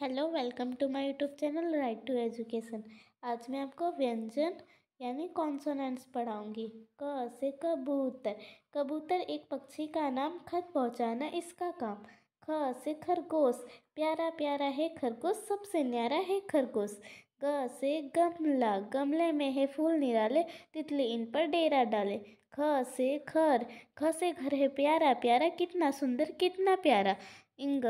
hello welcome to my YouTube channel right to education आज मैं आपको व्यंजन यानी कॉन्सोनेंट्स पढ़ाऊंगी क से कबूतर कबूतर एक पक्षी का नाम खत पहुंचाना इसका काम ख से खरगोश प्यारा प्यारा है खरगोश सबसे न्यारा है खरगोश ग से गमला गमले में है फूल निराले तितली इन पर डेरा डाले ख से खर ख से घर है प्यारा प्यारा कितना सुंदर कितना प्यारा इंग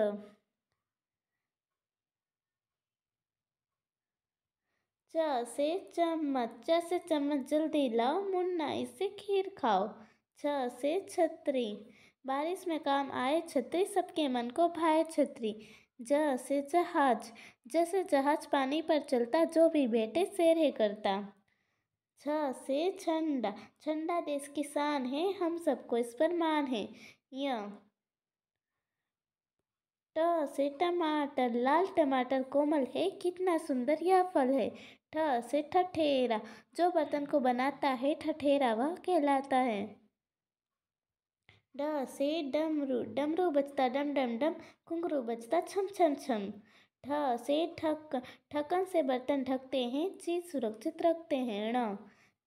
च से चम्मच च से चम्मच जल्दी लाओ मुन्ना इससे खीर खाओ छ से छतरी बारिश में काम आए छतरी सबके मन को भाए छतरी ज से जहाज जैसे जहाज पानी पर चलता जो भी बेटे सेरे करता छ से झंडा झंडा देश किसान है हम सबको इस पर मान है य से टमाटर लाल टमाटर कोमल है कितना सुंदर यह फल है ठ से ठठेरा जो बर्तन को बनाता है ठठेरा वह कहलाता है ड से डमरू डमरू बचता डम डम डम कुंगरू बचता छम छम छम ठ से ठक ठकन से बर्तन ढकते हैं चीज सुरक्षित रखते हैं ण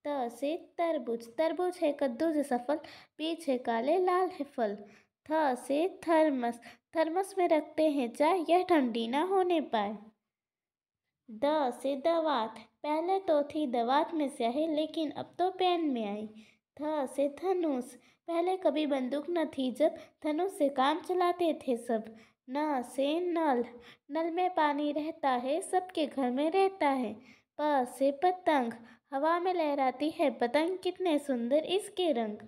त से तरबूज तरबूज है कद्दू जैसा फल बीज है काले लाल है फल थ से थर्मस थर्मस में रखते हैं चाय यह ठंडी ना होने पाए द से दवात पहले तो थी दवात में स्याही लेकिन अब तो पेन में आई थ से धनुष पहले कभी बंदूक न थी जब धनुष से काम चलाते थे सब न से नल नल में पानी रहता है सबके घर में रहता है प से पतंग हवा में लहराती है पतंग कितने सुंदर इसके रंग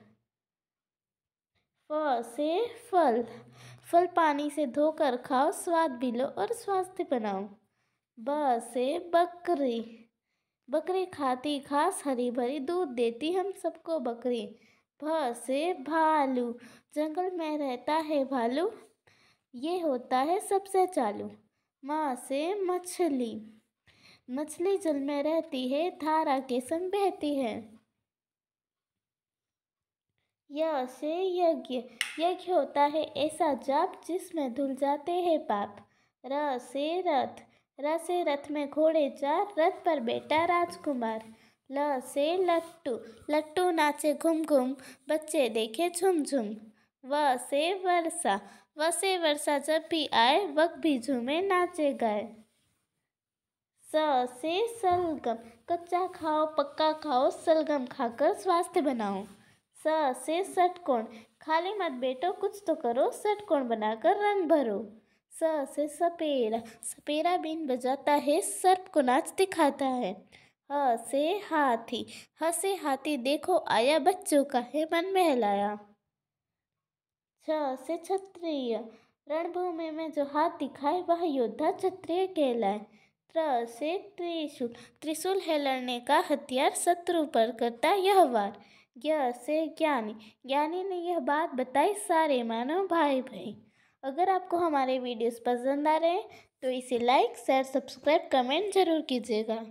फ से फल फल पानी से धोकर खाओ स्वाद भी लो और स्वास्थ्य बनाओ ब से बकरी बकरी खाती खास हरी भरी दूध देती हम सबको बकरी भ से भालू जंगल में रहता है भालू ये होता है सबसे चालू माँ से मछली मछली जल में रहती है धारा के संग बहती है यह से यज्ञ यज्ञ होता है ऐसा जाप जिसमें धुल जाते हैं पाप र से रथ रसे रथ में घोड़े चार रथ पर बेटा राजकुमार ल से लट्टू लट्टू नाचे घुम घुम बच्चे देखे झुम झुम व से वर्षा व से वर्षा जब भी आए वक भी झूमे नाचे गाए स से सलगम कच्चा खाओ पक्का खाओ सलगम खाकर स्वास्थ्य बनाओ स से सटकोण खाली मत बैठो कुछ तो करो सटकोण बनाकर रंग भरो स से सपेरा सपेरा बीन बजाता है सर्प को नाच दिखाता है ह से हाथी ह से हाथी देखो आया बच्चों का है मन महलाया छ से क्षत्रिय रणभूमि में जो हाथ दिखाए वह योद्धा क्षत्रिय कहलाए त्र से त्रिशूल त्रिशूल है लड़ने का हथियार शत्रु पर करता यह वार ज्ञ से ज्ञानी ज्ञानी ने यह बात बताई सारे मानो भाई भाई अगर आपको हमारे वीडियोस पसंद आ रहे हैं तो इसे लाइक शेयर सब्सक्राइब कमेंट ज़रूर कीजिएगा